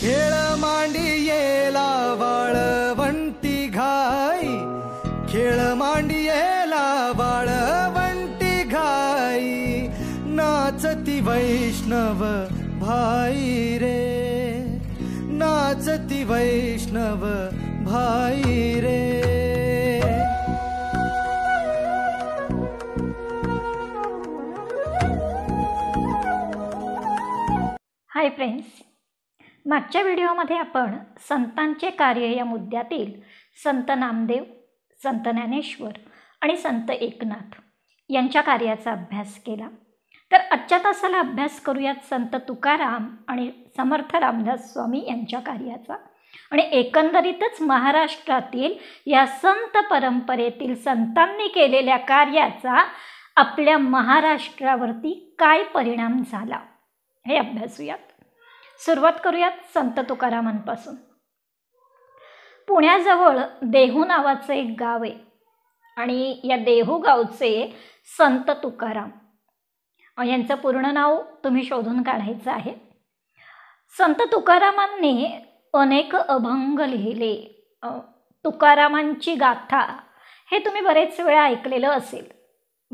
खेळ मांडी येला वाळवंटी घाई खेळ मांडी येला वाळवंटी घाई नाचती वैष्णव भाई रे नाचती वैष्णव भाई रे हाय फ्रेंड्स मागच्या व्हिडिओमध्ये आपण संतांचे कार्य या मुद्द्यातील संत नामदेव संत ज्ञानेश्वर आणि संत एकनाथ यांच्या कार्याचा अभ्यास केला तर आजच्या तासाला अभ्यास करूयात संत तुकाराम आणि समर्थ रामदास स्वामी यांच्या कार्याचा आणि एकंदरीतच महाराष्ट्रातील या संत परंपरेतील संतांनी केलेल्या कार्याचा आपल्या महाराष्ट्रावरती काय परिणाम झाला हे अभ्यासूयात सुरुवात करूयात संत तुकारामांपासून पुण्याजवळ देहू नावाचं एक गाव आहे आणि या देहू गावचे संत तुकाराम यांचं पूर्ण नाव तुम्ही शोधून काढायचं आहे संत तुकारामांनी अनेक अभंग लिहिले तुकारामांची गाथा हे तुम्ही बरेच वेळा ऐकलेलं असेल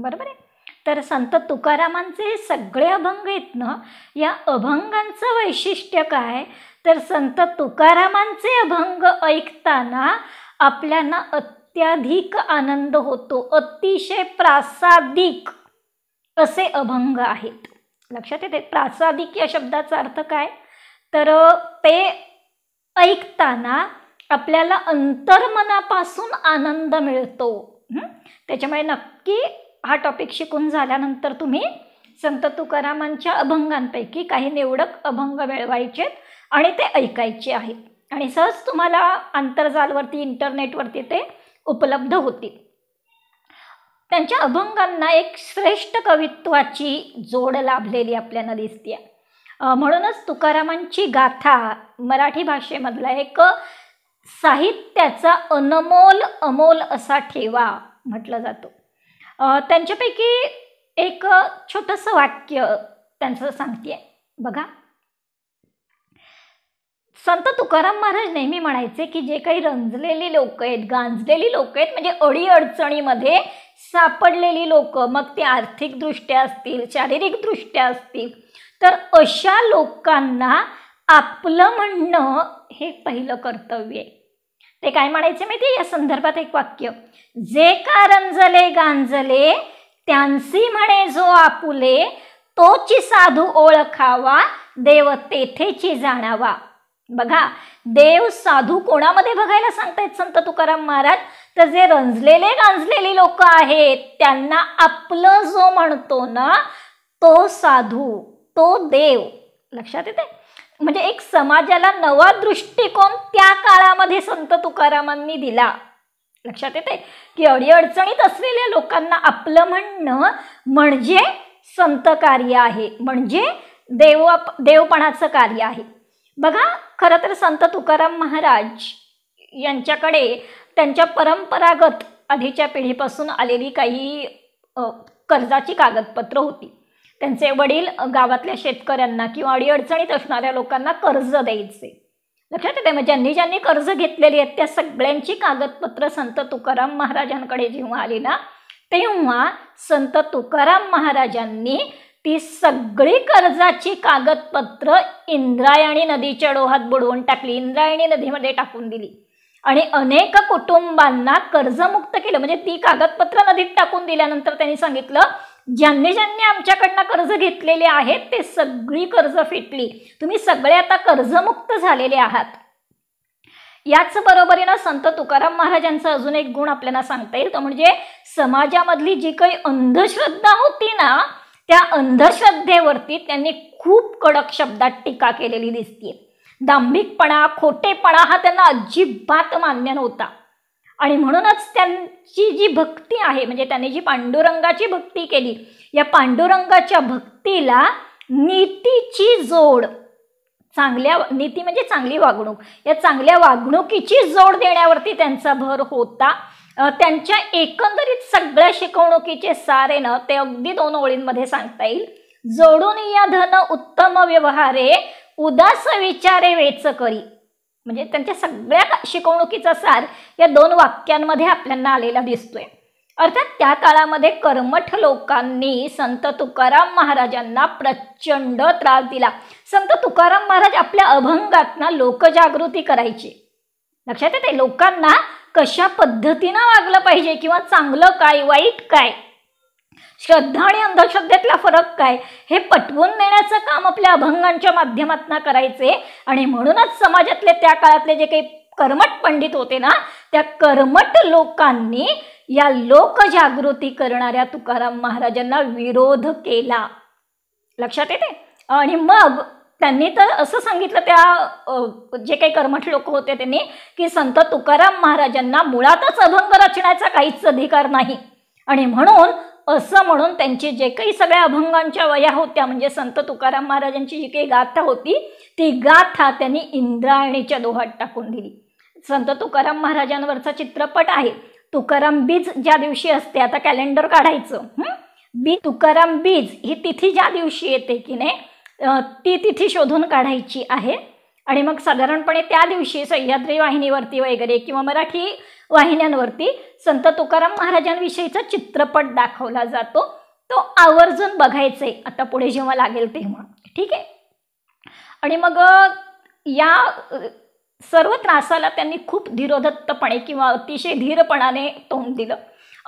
बरोबर आहे तर संत तुकारामांचे सगळे अभंग आहेत ना या अभंगांचं वैशिष्ट्य काय तर संत तुकारामांचे अभंग ऐकताना आपल्याला अत्याधिक आनंद होतो अतिशय प्रासादिक असे अभंग आहेत लक्षात येते प्रासादिक या शब्दाचा अर्थ काय तर ते ऐकताना आपल्याला अंतर्मनापासून आनंद मिळतो त्याच्यामुळे नक्की हा टॉपिक शिकून झाल्यानंतर तुम्ही संत तुकारामांच्या अभंगांपैकी काही निवडक अभंग मिळवायचे आणि ते ऐकायचे आहेत आणि सहज तुम्हाला आंतरजालवरती इंटरनेटवरती ते उपलब्ध होतील त्यांच्या अभंगांना एक श्रेष्ठ कवित्वाची जोड लाभलेली आपल्याला दिसते म्हणूनच तुकारामांची गाथा मराठी भाषेमधला एक साहित्याचा अनमोल अमोल असा ठेवा म्हटलं जातो त्यांच्यापैकी एक छोटंसं वाक्य त्यांचं सांगते बघा संत तुकाराम महाराज नेहमी म्हणायचे की जे काही रंजलेली लोक आहेत गांजलेली लोक आहेत म्हणजे अडीअडचणीमध्ये सापडलेली लोक मग ते आर्थिकदृष्ट्या असतील शारीरिकदृष्ट्या असतील तर अशा लोकांना आपलं म्हणणं हे पहिलं कर्तव्य आहे ते काय म्हणायचे माहिती या संदर्भात एक वाक्य जे रंजले गांजले त्यांची म्हणे जो आपुले तोची साधू ओळखावा देव तेथेची जाणावा बघा देव साधू कोणामध्ये बघायला सांगतायत संत तुकाराम महाराज तर जे रंजलेले गांजलेले लोक आहेत त्यांना आपलं जो म्हणतो ना तो साधू तो देव लक्षात येते म्हणजे एक समाजाला नवा दृष्टिकोन त्या काळामध्ये संत तुकारामांनी दिला लक्षात येते की अडीअडचणीत असलेल्या लोकांना आपलं म्हणणं म्हणजे संत कार्य आहे म्हणजे देव देवपणाचं कार्य आहे बघा खरं तर संत तुकाराम महाराज यांच्याकडे त्यांच्या परंपरागत आधीच्या पिढीपासून आलेली काही कर्जाची कागदपत्र होती त्यांचे वडील गावातल्या शेतकऱ्यांना किंवा अडीअडचणीत असणाऱ्या लोकांना कर्ज द्यायचे लक्षात येते म्हणजे मग ज्यांनी ज्यांनी कर्ज घेतलेली आहेत त्या सगळ्यांची कागदपत्र संत तुकाराम महाराजांकडे जेव्हा आली ना तेव्हा संत तुकाराम महाराजांनी ती सगळी कर्जाची कागदपत्र इंद्रायणी नदीच्या डोहात बुडवून टाकली इंद्रायणी नदीमध्ये टाकून दिली आणि अनेक कुटुंबांना कर्जमुक्त केलं म्हणजे ती कागदपत्र नदीत टाकून दिल्यानंतर त्यांनी सांगितलं ज्यांनी ज्यांनी आमच्याकडनं कर्ज घेतलेले आहेत ते सगळी कर्ज फेटली तुम्ही सगळे आता कर्जमुक्त झालेले आहात याच बरोबरीनं संत तुकाराम महाराजांचा अजून एक गुण आपल्याला सांगता येईल तो म्हणजे समाजामधली जी काही अंधश्रद्धा होती ना त्या अंधश्रद्धेवरती त्यांनी खूप कडक शब्दात टीका केलेली दिसते दांभिकपणा खोटेपणा हा त्यांना अजिबात मान्य नव्हता आणि म्हणूनच त्यांची जी भक्ती आहे म्हणजे त्यांनी जी पांडुरंगाची भक्ती केली या पांडुरंगाच्या भक्तीला नीतीची जोड चांगल्या नीती म्हणजे चांगली वागणूक या चांगल्या वागणुकीची जोड देण्यावरती त्यांचा भर होता त्यांच्या एकंदरीत सगळ्या शिकवणुकीचे सारे न ते अगदी दोन ओळींमध्ये सांगता येईल जोडून या धन उत्तम व्यवहारे उदास विचारे वेच करी म्हणजे त्यांच्या सगळ्या शिकवणुकीचा सार या दोन वाक्यांमध्ये आपल्याला आलेला दिसतोय अर्थात त्या काळामध्ये कर्मठ लोकांनी संत तुकाराम महाराजांना प्रचंड त्रास दिला संत तुकाराम महाराज आपल्या अभंगातना लोकजागृती करायची लक्षात येते लोकांना कशा पद्धतीनं वागलं पाहिजे किंवा चांगलं काय वाईट काय श्रद्धा आणि अंधश्रद्धेतला फरक काय हे पटवून देण्याचं काम आपल्या अभंगांच्या माध्यमातून करायचे आणि म्हणूनच समाजातले त्या काळातले जे काही कर्मट पंडित होते ना त्या कर्मट लोकांनी या लोकजागृती करणाऱ्या तुकाराम महाराजांना विरोध केला लक्षात येते आणि मग त्यांनी तर असं सांगितलं त्या जे काही कर्मठ लोक होते त्यांनी की संत तुकाराम महाराजांना मुळातच अभंग रचण्याचा काहीच अधिकार नाही आणि म्हणून असं म्हणून त्यांचे जे काही सगळ्या अभंगांच्या वया होत्या म्हणजे संत तुकाराम महाराजांची जी काही गाथा होती ती गाथा त्यांनी इंद्रायणीच्या दोहात टाकून दिली संत तुकाराम महाराजांवरचा चित्रपट आहे तुकाराम बीज ज्या दिवशी असते आता कॅलेंडर काढायचं बी तुकाराम बीज ही तिथी ज्या दिवशी येते की नाही ती तिथी शोधून काढायची आहे आणि मग साधारणपणे त्या दिवशी सह्याद्री वाहिनीवरती वगैरे किंवा मराठी वाहिन्यांवरती संत तुकाराम महाराजांविषयीचा चित्रपट दाखवला जातो तो आवर्जून बघायचंय आता पुढे जेव्हा लागेल तेव्हा ठीक आहे आणि मग या सर्व त्रासाला त्यांनी खूप धीरोधत्तपणे किंवा अतिशय धीरपणाने तोंड दिलं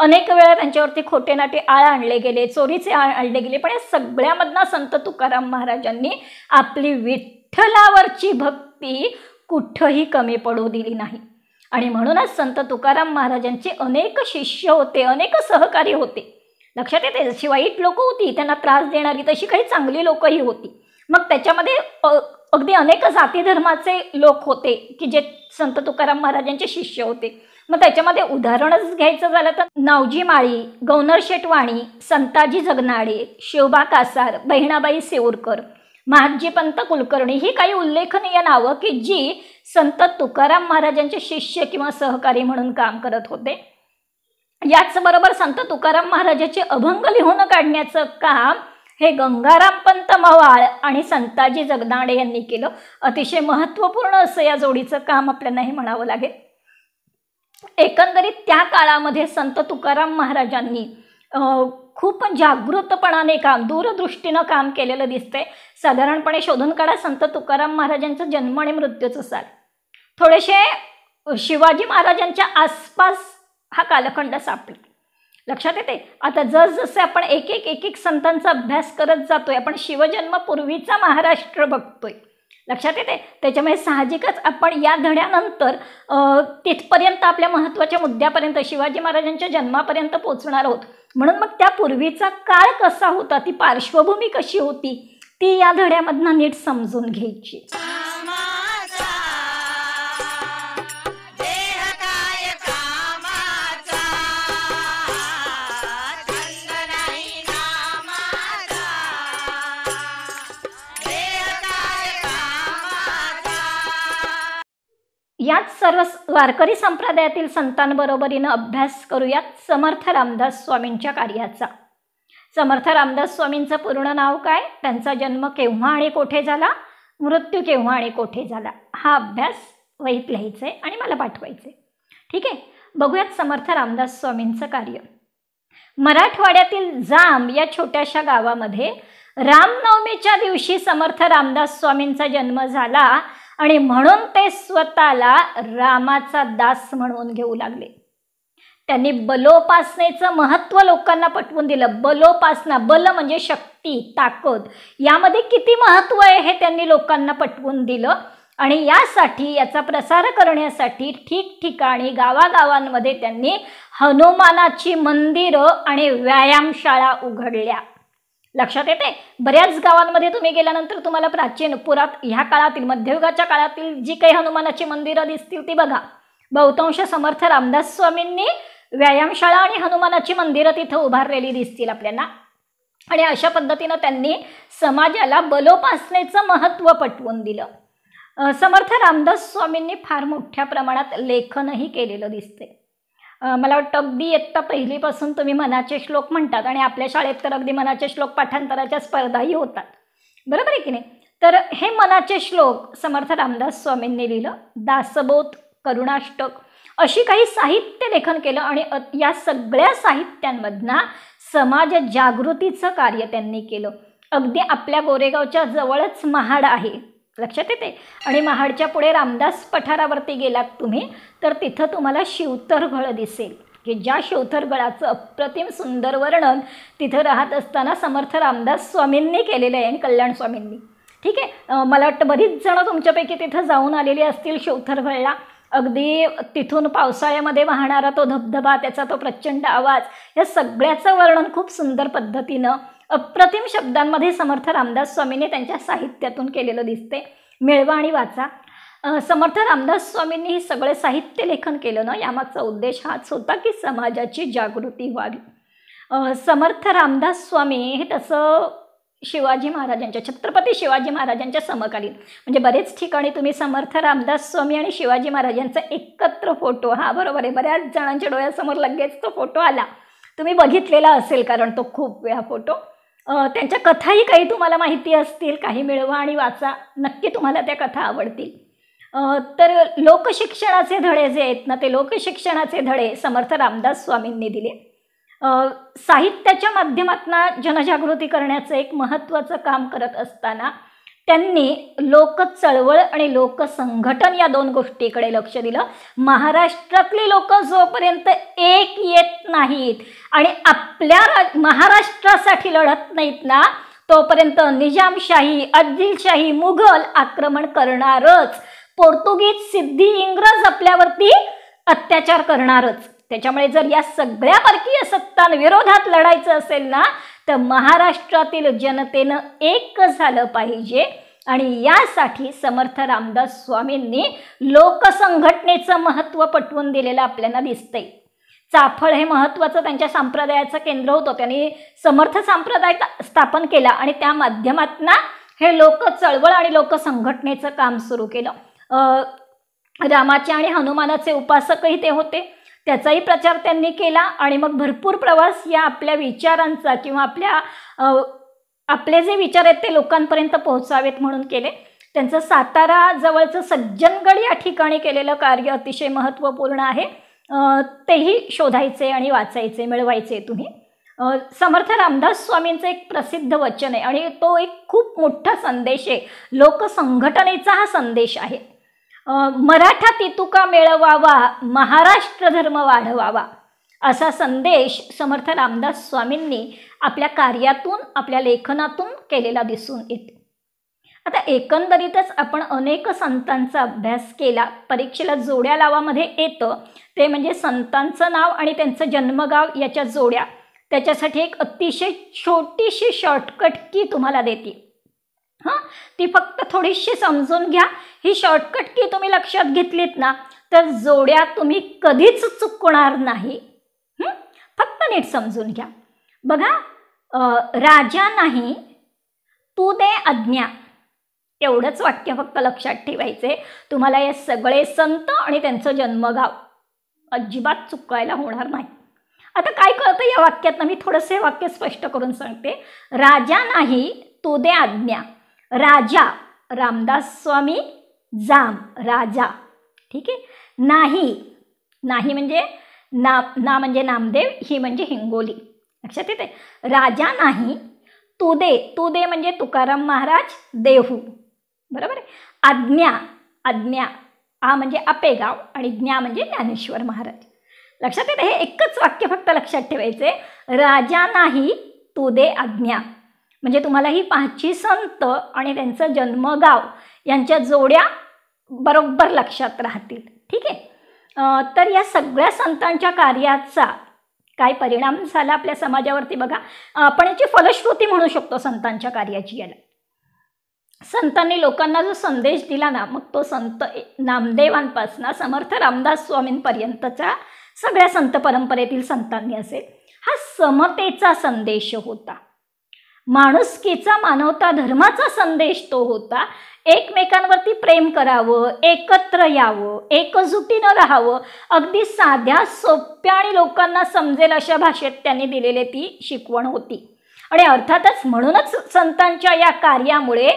अनेक वेळा त्यांच्यावरती खोटे नाटे आळ आणले गेले चोरीचे आळ आणले गेले पण या सगळ्यामधनं संत तुकाराम महाराजांनी आपली विठ्ठलावरची भक्ती कुठंही कमी पडू दिली नाही आणि म्हणूनच संत तुकाराम महाराजांचे अनेक शिष्य होते अनेक सहकारी होते लक्षात येते जशी वाईट लोक होती त्यांना त्रास देणारी तशी काही चांगली लोकही होती मग त्याच्यामध्ये अगदी अनेक जाती धर्माचे लोक होते की जे संत तुकाराम महाराजांचे शिष्य होते मग त्याच्यामध्ये उदाहरणच घ्यायचं झालं तर नावजी माळी गवनर शेटवाणी संताजी जगनाडे शिवबा कासार बहिणाबाई सेऊरकर महाजी पंत कुलकर्णी ही काही उल्लेखनीय नावं की जी संत तुकाराम महाराजांचे शिष्य किंवा सहकारी म्हणून काम करत होते याचबरोबर संत तुकाराम महाराजाचे अभंग लिहून काढण्याचं काम हे गंगाराम पंत मवाळ आणि संताजी जगदाडे यांनी केलं अतिशय महत्त्वपूर्ण असं या जोडीचं काम आपल्याला हे म्हणावं लागेल एकंदरीत त्या काळामध्ये संत तुकाराम महाराजांनी खूप जागृतपणाने काम दूरदृष्टीनं काम केलेलं दिसतंय साधारणपणे शोधून काढा संत तुकाराम महाराजांचा जन्म आणि मृत्यूचं साल थोडेसे शिवाजी महाराजांच्या आसपास हा कालखंड सापडतो लक्षात येते आता जसजसे आपण एक एक एक एक संतांचा अभ्यास करत जातोय आपण शिवजन्मपूर्वीचा महाराष्ट्र बघतोय लक्षात येते त्याच्यामुळे साहजिकच आपण या धड्यानंतर तिथपर्यंत आपल्या महत्त्वाच्या मुद्द्यापर्यंत शिवाजी महाराजांच्या जन्मापर्यंत पोचणार आहोत म्हणून मग त्या पूर्वीचा काळ कसा होता ती पार्श्वभूमी कशी होती ती या धड्यामधनं नीट समजून घ्यायची याच सर्व वारकरी संप्रदायातील संतांबरोबरीनं अभ्यास करूयात समर्थ रामदास स्वामींच्या कार्याचा समर्थ रामदास स्वामींचं पूर्ण नाव काय त्यांचा जन्म केव्हा आणि कोठे झाला मृत्यू केव्हा आणि कोठे झाला हा अभ्यास वहीत लिहायचा आहे आणि मला पाठवायचे ठीक आहे बघूयात समर्थ रामदास स्वामींचं कार्य मराठवाड्यातील जांब या छोट्याशा गावामध्ये रामनवमीच्या दिवशी समर्थ रामदास स्वामींचा जन्म झाला आणि म्हणून ते स्वतःला रामाचा दास म्हणून घेऊ लागले त्यांनी बलोपासनेचं महत्त्व लोकांना पटवून दिलं बलोपासना बल म्हणजे शक्ती ताकद यामध्ये किती महत्त्व आहे हे त्यांनी लोकांना पटवून दिलं आणि यासाठी याचा प्रसार करण्यासाठी ठिकठिकाणी गावागावांमध्ये त्यांनी हनुमानाची मंदिरं आणि व्यायामशाळा उघडल्या लक्षात येते बऱ्याच गावांमध्ये तुम्ही गेल्यानंतर तुम्हाला प्राचीन पुरात ह्या काळातील मध्ययुगाच्या काळातील जी काही हनुमानाची मंदिरं दिसतील ती बघा बहुतांश समर्थ रामदास स्वामींनी व्यायामशाळा आणि हनुमानाची मंदिरं तिथं उभारलेली दिसतील आपल्याला आणि अशा पद्धतीनं त्यांनी समाजाला बलोपासनेचं महत्त्व पटवून दिलं समर्थ रामदास स्वामींनी फार मोठ्या प्रमाणात लेखनही केलेलं दिसते मला वाटतं अगदी इयत्ता पहिलीपासून तुम्ही मनाचे श्लोक म्हणतात आणि आपल्या शाळेत तर अगदी मनाचे श्लोक पाठांतराच्या स्पर्धाही होतात बरोबर आहे की नाही तर हे मनाचे श्लोक समर्थ रामदास स्वामींनी लिहिलं दासबोध करुणाष्टक अशी काही साहित्य लेखन केलं आणि या सगळ्या साहित्यांमधना समाज जागृतीचं कार्य त्यांनी केलं अगदी आपल्या गोरेगावच्या जवळच महाड आहे लक्षात येते आणि महाडच्या पुढे रामदास पठारावरती गेलात तुम्ही तर तिथं तुम्हाला शिवतरघळ दिसेल की ज्या शिवथरगळाचं अप्रतिम सुंदर वर्णन तिथं राहत असताना समर्थ रामदास स्वामींनी केलेलं आहे आणि कल्याण स्वामींनी ठीक आहे मला वाटतं बरीच जणं तुमच्यापैकी तिथं जाऊन आलेली असतील शिवथरगळला अगदी तिथून पावसाळ्यामध्ये वाहणारा तो धबधबा त्याचा तो प्रचंड आवाज या सगळ्याचं वर्णन खूप सुंदर पद्धतीनं अप्रतिम शब्दांमध्ये समर्थ रामदास स्वामीने त्यांच्या साहित्यातून केलेलं दिसते मिळवा आणि वाचा समर्थ रामदास स्वामींनी हे सगळे साहित्य लेखन केलं ना यामागचा उद्देश हाच होता की समाजाची जागृती व्हावी समर्थ रामदास स्वामी हे तसं शिवाजी महाराजांच्या छत्रपती शिवाजी महाराजांच्या समकालीन म्हणजे बरेच ठिकाणी तुम्ही समर्थ रामदास स्वामी आणि शिवाजी महाराजांचा एकत्र फोटो हा बरोबर आहे बऱ्याच जणांच्या डोळ्यासमोर लगेच तो फोटो आला तुम्ही बघितलेला असेल कारण तो खूप वेळा फोटो त्यांच्या कथाही काही तुम्हाला माहिती असतील काही मिळवा आणि वाचा नक्की तुम्हाला त्या कथा आवडतील तर लोकशिक्षणाचे धडे जे आहेत ना ते लोकशिक्षणाचे धडे समर्थ रामदास स्वामींनी दिले साहित्याच्या माध्यमातून जनजागृती करण्याचं एक महत्त्वाचं काम करत असताना त्यांनी लोकचळवळ आणि लोकसंघटन या दोन गोष्टीकडे लक्ष दिलं महाराष्ट्रातली लोक जोपर्यंत एक येत नाहीत आणि आपल्या महाराष्ट्रासाठी लढत नाहीत ना तोपर्यंत निजामशाही आदिलशाही मुघल आक्रमण करणारच पोर्तुगीज सिद्धी इंग्रज आपल्यावरती अत्याचार करणारच त्याच्यामुळे जर या सगळ्या परकीय सत्तांविरोधात लढायचं असेल ना तर महाराष्ट्रातील जनतेनं एक झालं पाहिजे आणि यासाठी समर्थ रामदास स्वामींनी लोकसंघटनेचं महत्त्व पटवून दिलेलं आपल्याला दिसतंय चाफळ हे महत्त्वाचं त्यांच्या संप्रदायाचं केंद्र होतं त्यांनी समर्थ संप्रदाय स्थापन केला आणि त्या माध्यमातून हे लोक चळवळ आणि लोकसंघटनेचं काम सुरू केलं रामाचे आणि हनुमानाचे उपासकही ते होते त्याचाही प्रचार त्यांनी केला आणि मग भरपूर प्रवास या आपल्या विचारांचा किंवा आपल्या आपले जे विचार आहेत ते लोकांपर्यंत पोहोचावेत म्हणून केले त्यांचं सातारा जवळचं सज्जनगड या ठिकाणी केलेलं कार्य अतिशय महत्त्वपूर्ण आहे तेही शोधायचे आणि वाचायचे मिळवायचे तुम्ही समर्थ रामदास स्वामींचं एक प्रसिद्ध वचन आहे आणि तो एक खूप मोठा संदेश आहे लोकसंघटनेचा हा संदेश आहे मराठा तितुका मिळवावा महाराष्ट्र धर्म वाढवावा असा संदेश समर्थ रामदास स्वामींनी आपल्या कार्यातून आपल्या लेखनातून केलेला दिसून येतो आता एकंदरीतच आपण अनेक संतांचा अभ्यास केला परीक्षेला जोड्या लावामध्ये येतं ते म्हणजे संतांचं नाव आणि त्यांचं जन्मगाव याच्या जोड्या त्याच्यासाठी एक अतिशय छोटीशी शॉर्टकट की तुम्हाला देते हां ती फक्त थोडीशी समजून घ्या ही शॉर्टकट की तुम्ही लक्षात घेतलीत ना तर जोड्या तुम्ही कधीच चुकणार नाही फक्त नीट समजून घ्या बघा राजा नाही तू दे आज्ञा तेवढंच वाक्य फक्त लक्षात ठेवायचे तुम्हाला या सगळे संत आणि त्यांचं जन्मगाव अजिबात चुकायला होणार नाही आता काय कळतं या वाक्यातनं मी थोडंसं हे वाक्य स्पष्ट करून सांगते राजा नाही तू दे आज्ञा राजा रामदास स्वामी जाम राजा ठीक आहे नाही नाही म्हणजे ना ना म्हणजे नामदेव ही म्हणजे हिंगोली लक्षात येते राजा नाही तुदे तुदे म्हणजे तुकाराम महाराज देहू बरोबर आहे आज्ञा आज्ञा आ म्हणजे आपेगाव आणि ज्ञा म्हणजे ज्ञानेश्वर महाराज लक्षात येते हे एकच वाक्य फक्त लक्षात ठेवायचे राजा नाही तुदे आज्ञा म्हणजे तुम्हाला ही पाचशी संत आणि त्यांचं जन्मगाव यांच्या जोड्या बरोबर लक्षात राहतील ठीक आहे तर या सगळ्या संतांच्या कार्याचा काय परिणाम झाला आपल्या समाजावरती बघा आपण याची फलश्रुती म्हणू शकतो संतांच्या कार्याची याला संतांनी लोकांना जो संदेश दिला ना मग तो संत नामदेवांपासना समर्थ रामदास स्वामींपर्यंतचा सगळ्या संत परंपरेतील संतांनी असेल हा समतेचा संदेश होता माणुसकीचा मानवता धर्माचा संदेश तो होता एकमेकांवरती प्रेम करावं एकत्र यावं एकजुटीनं राहावं अगदी साध्या सोप्या आणि लोकांना समजेल अशा भाषेत त्यांनी दिलेली ती शिकवण होती आणि अर्थातच म्हणूनच संतांच्या या कार्यामुळे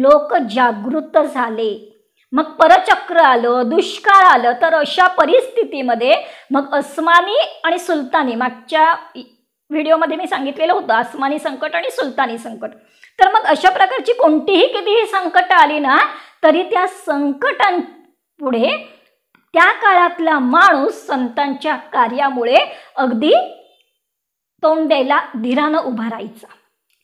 लोक जागृत झाले मग परचक्र आलं दुष्काळ आलं तर अशा परिस्थितीमध्ये मग अस्मानी आणि सुलतानी मागच्या व्हिडिओमध्ये मी सांगितलेलं होतं आसमानी संकट आणि सुलतानी संकट तर मग अशा प्रकारची कोणतीही कितीही संकटं आली ना तरी त्या संकटांपुढे त्या काळातला माणूस संतांच्या कार्यामुळे अगदी तोंड द्यायला धीरानं उभा राहायचा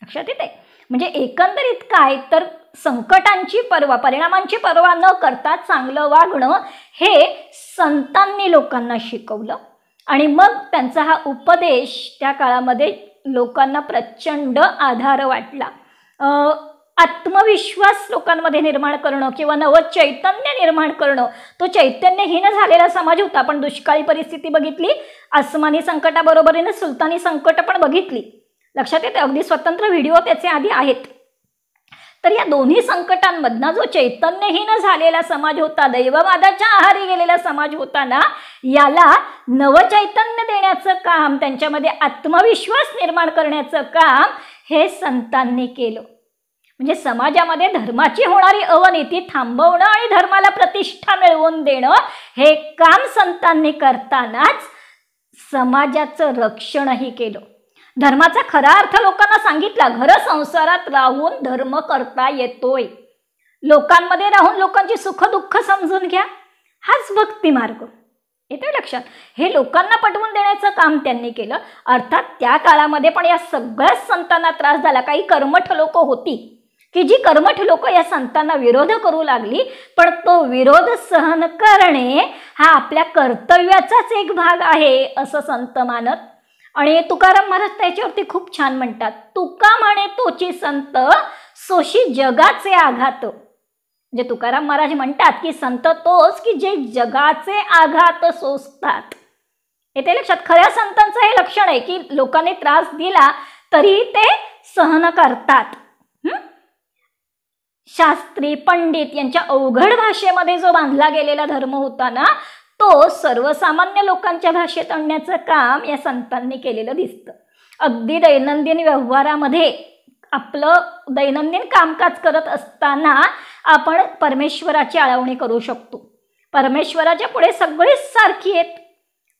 लक्षात येते म्हणजे एकंदरीत काय तर संकटांची पर्वा परिणामांची पर्वा न करता चांगलं वागणं हे संतांनी लोकांना शिकवलं आणि मग त्यांचा हा उपदेश त्या काळामध्ये लोकांना प्रचंड आधार वाटला आत्मविश्वास लोकांमध्ये निर्माण करणं किंवा नवं चैतन्य निर्माण करणं तो चैतन्यहीन झालेला समाज होता आपण दुष्काळी परिस्थिती बघितली आसमानी संकटाबरोबरीनं सुलतानी संकट पण बघितली लक्षात येते अगदी स्वतंत्र व्हिडिओ त्याचे आधी आहेत तर या दोन्ही संकटांमधनं जो चैतन्यहीन झालेला समाज होता दैववादाच्या आहारी गेलेला समाज होता ना याला नवचैतन्य देण्याचं काम त्यांच्यामध्ये आत्मविश्वास निर्माण करण्याचं काम हे संतांनी केलं म्हणजे समाजामध्ये धर्माची होणारी अवनीती थांबवणं आणि धर्माला प्रतिष्ठा मिळवून देणं हे काम संतांनी करतानाच समाजाचं रक्षणही केलं धर्माचा खरा अर्थ लोकांना सांगितला घर संसारात राहून धर्म करता येतोय लोकांमध्ये राहून लोकांची सुख दुःख समजून घ्या हाच भक्ती मार्ग येतोय लक्षात हे लोकांना पटवून देण्याचं काम त्यांनी केलं अर्थात त्या काळामध्ये पण या सगळ्याच संतांना त्रास झाला काही कर्मठ लोक होती की जी कर्मठ लोक या संतांना विरोध करू लागली पण तो विरोध सहन करणे हा आपल्या कर्तव्याचाच एक भाग आहे असं संत मानत आणि तुकाराम महाराज त्याच्यावरती खूप छान म्हणतात तुका म्हणे तोची संत सोशी जगाचे आघात म्हणजे तुकाराम महाराज म्हणतात की संत तोच की जे जगाचे आघात सोसतात येते लक्षात खऱ्या संतांचं हे लक्षण आहे की लोकांनी त्रास दिला तरी ते सहन करतात शास्त्री पंडित यांच्या अवघड भाषेमध्ये जो बांधला गेलेला धर्म होता ना तो सर्वसामान्य लोकांच्या भाषेत आणण्याचं काम या संतांनी केलेलं दिसतं अगदी दैनंदिन व्यवहारामध्ये आपलं दैनंदिन कामकाज करत असताना आपण परमेश्वराची आळवणी करू शकतो परमेश्वराच्या पुढे सगळीच सारखी आहेत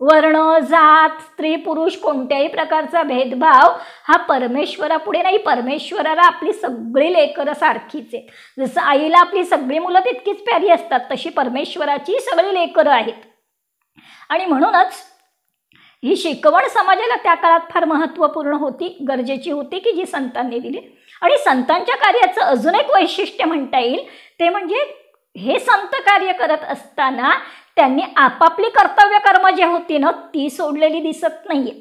वर्ण जात स्त्री पुरुष कोणत्याही प्रकारचा भेदभाव हा परमेश्वरापुढे नाही परमेश्वराला आपली सगळी लेकरं सारखीच आहेत जसं आईला आपली सगळी मुलं तितकीच प्यारी असतात तशी परमेश्वराची सगळी लेकरं आहेत आणि म्हणूनच ही शिकवण समाजाला त्या काळात फार महत्त्वपूर्ण होती गरजेची होती की जी संतांनी दिली आणि संतांच्या कार्याचं अजून एक वैशिष्ट्य म्हणता येईल ते म्हणजे हे संत कार्य करत असताना त्यांनी आपापली कर्तव्य कर्म जे होती ना ती सोडलेली दिसत नाहीये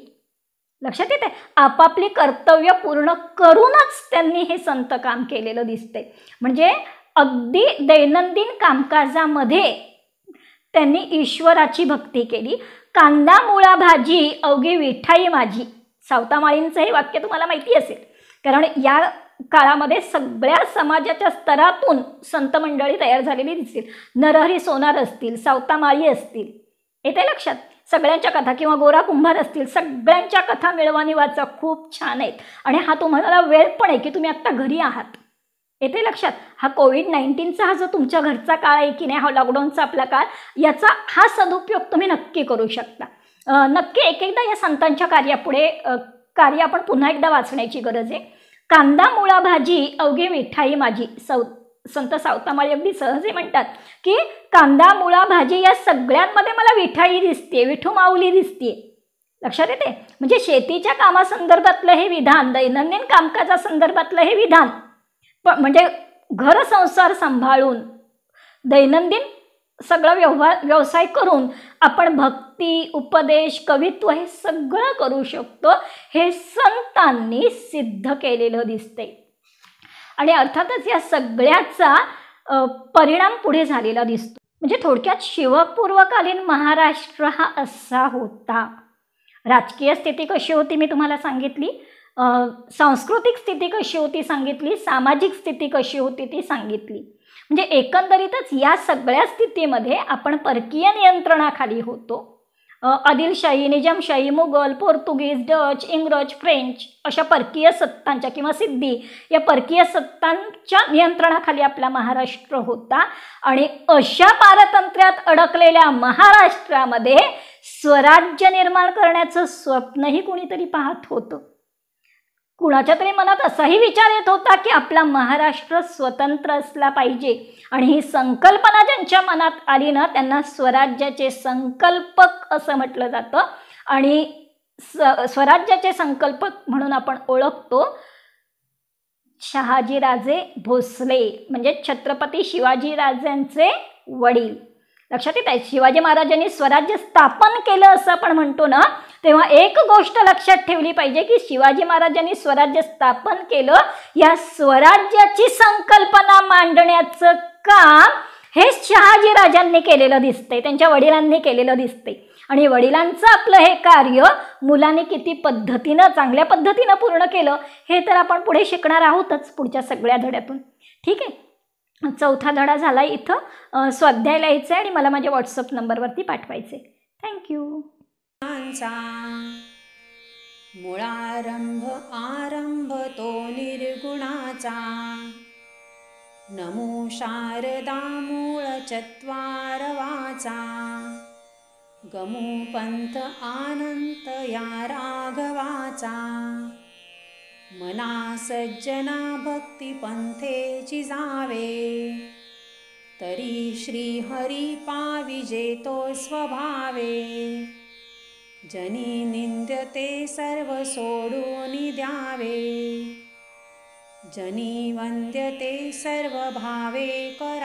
लक्षात येते आपापली कर्तव्य पूर्ण करूनच त्यांनी हे संत काम केलेलं दिसते म्हणजे अगदी दैनंदिन कामकाजामध्ये त्यांनी ईश्वराची भक्ती केली कांदा मुळा भाजी अवघी विठाई माझी सावतामाळींचं हे वाक्य तुम्हाला माहिती असेल कारण या काळामध्ये सगळ्या समाजाच्या स्तरातून संत मंडळी तयार झालेली दिसतील नरहरी सोनार असतील सावतामाळी असतील येते लक्षात सगळ्यांच्या कथा किंवा गोरा कुंभार असतील सगळ्यांच्या कथा मिळवानी वाचा खूप छान आहेत आणि हा तुम्हाला वेळ पण आहे की तुम्ही आत्ता घरी आहात येते लक्षात हा कोविड नाईन्टीनचा हा जो तुमच्या घरचा काळ आहे की नाही हा लॉकडाऊनचा आपला काळ याचा हा सदुपयोग तुम्ही नक्की करू शकता नक्की एक एकदा या संतांच्या कार्यापुढे कार्य आपण पुन्हा एकदा वाचण्याची गरज आहे कांदा मुळा भाजी अवघे मिठाई माझी सौ संत सावतामाळी अगदी सहजे म्हणतात की कांदा मुळा भाजी या सगळ्यांमध्ये मला विठाई दिसते विठू माऊली दिसते लक्षात येते म्हणजे शेतीच्या कामासंदर्भातलं हे विधान दैनंदिन कामकाजासंदर्भातलं हे विधान पण म्हणजे घरसंसार सांभाळून दैनंदिन सगळं व्यवहार व्यवसाय करून आपण भक्ती उपदेश कवित्व हे सगळं करू शकतो हे संतांनी सिद्ध केलेलं दिसते आणि अर्थातच या सगळ्याचा परिणाम पुढे झालेला दिसतो म्हणजे थोडक्यात शिवपूर्वकालीन महाराष्ट्र हा असा होता राजकीय स्थिती कशी होती मी तुम्हाला सांगितली सांस्कृतिक स्थिती कशी होती सांगितली सामाजिक स्थिती कशी होती ती सांगितली म्हणजे एकंदरीतच या सगळ्या स्थितीमध्ये आपण परकीय नियंत्रणाखाली होतो आदिलशाही निजामशाही मुघल पोर्तुगीज डच इंग्रज फ्रेंच अशा परकीय सत्तांच्या किंवा सिद्धी या परकीय सत्तांच्या नियंत्रणाखाली आपला महाराष्ट्र होता आणि अशा पारतंत्र्यात अडकलेल्या महाराष्ट्रामध्ये स्वराज्य निर्माण करण्याचं स्वप्नही कोणीतरी पाहत होतं कुणाच्या तरी मनात असाही विचार येत होता की आपला महाराष्ट्र स्वतंत्र असला पाहिजे आणि ही संकल्पना ज्यांच्या मनात आली ना त्यांना स्वराज्याचे संकल्पक असं म्हटलं जातं आणि स्वराज्याचे संकल्पक म्हणून आपण ओळखतो शहाजीराजे भोसले म्हणजे छत्रपती शिवाजीराजांचे वडील लक्षात येत आहे शिवाजी महाराजांनी स्वराज्य स्थापन केलं असं आपण म्हणतो ना तेव्हा एक गोष्ट लक्षात ठेवली पाहिजे की शिवाजी महाराजांनी स्वराज्य स्थापन केलं या स्वराज्याची संकल्पना मांडण्याचं काम हे शहाजी राजांनी केलेलं दिसतंय त्यांच्या वडिलांनी केलेलं दिसतंय आणि वडिलांचं आपलं हे कार्य मुलांनी किती पद्धतीनं चांगल्या पद्धतीनं पूर्ण केलं हे तर आपण पुढे शिकणार आहोतच पुढच्या सगळ्या धड्यातून ठीक आहे चौथा धडा झाला इथं स्वाध्याय लिहायचा आहे आणि मला माझ्या व्हॉट्सअप नंबरवरती पाठवायचे थँक्यू मुळारंभ आरंभ तो निर्गुणाचा नमो शारदा मूळ चत्वारवाचा गमूपंथ आनंत या राघवाचा मना सज्जना भक्तिपंथेची जावे तरी श्रीहरिपाविजेतो जेतो स्वभावे जनी निन्द्यते सर्व सोडुनि द्यावे जनी वन्द्यते सर्वभावे भावे करा